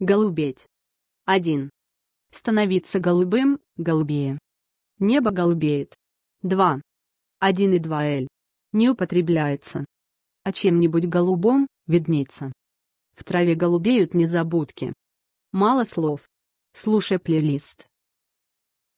Голубеть. 1. Становиться голубым, голубее. Небо голубеет. 2. 1 и 2 L. Не употребляется. А чем-нибудь голубом, виднеется. В траве голубеют незабудки. Мало слов. Слушай плейлист.